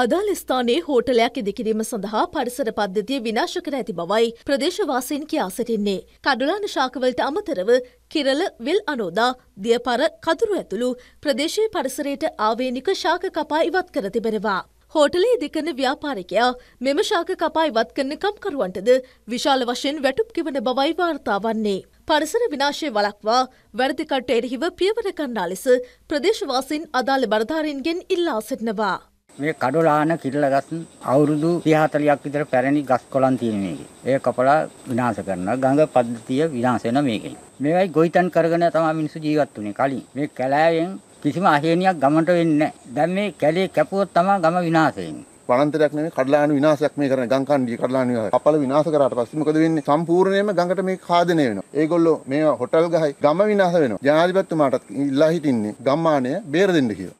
අදාළ ස්ථානයේ හෝටලයක් ඉදිකිරීම සඳහා පරිසර පද්ධතිය විනාශ කර ඇති බවයි ප්‍රදේශවාසීන් කියා සිටින්නේ. කඩුලාන ශාකවලට අමතරව කිරල වෙල් අනෝදා දියපර කතුරු ඇතුළු ප්‍රදේශයේ පරිසරයට ආවේනික ශාක කපා ඉවත් කර තිබෙනවා. හෝටලේ දෙකන ව්‍යාපාරිකයා මෙම ශාක කපා ඉවත් කරන කම්කරුවන්ටද විශාල වශයෙන් වැටුප් කිවන බවයි වාර්තා වන්නේ. පරිසර විනාශය වලක්වා වැරදිකට්ට එරහිව පියවර කණ්ඩා ලෙස ප්‍රදේශවාසීන් අදාළ බරධාරීන්ගෙන් ඉල්ලා සිටිනවා. මේ කඩලාන කිරලගස් අවුරුදු 30 40ක් විතර පැරණි ගස් කොළන් තියෙන මේකේ. ඒ කපලා විනාශ කරනවා. ගඟ පද්ධතිය විනාශ වෙන මේකේ. මේවයි ගොවිතැන් කරගෙන තමයි මිනිස්සු ජීවත් වුනේ කලින්. මේ කැලෑයෙන් කිසිම අහේනියක් ගමට වෙන්නේ නැහැ. දැන් මේ කැලේ කැපුවොත් තමයි ගම විනාශ වෙන්නේ. වනන්තරයක් නෙමෙයි කඩලාන විනාශයක් මේ කරන්නේ ගංකණ්ඩිය කඩලාන විනාශය. කපල විනාශ කරාට පස්සේ මොකද වෙන්නේ? සම්පූර්ණයෙන්ම ගඟට මේ කාදෙණය වෙනවා. ඒගොල්ලෝ මේ හොටල් ගහයි ගම විනාශ වෙනවා. ජනාධිපතිතුමාටත් ඉල්ලා හිටින්නේ ගම්මානය බේර දෙන්න කියලා.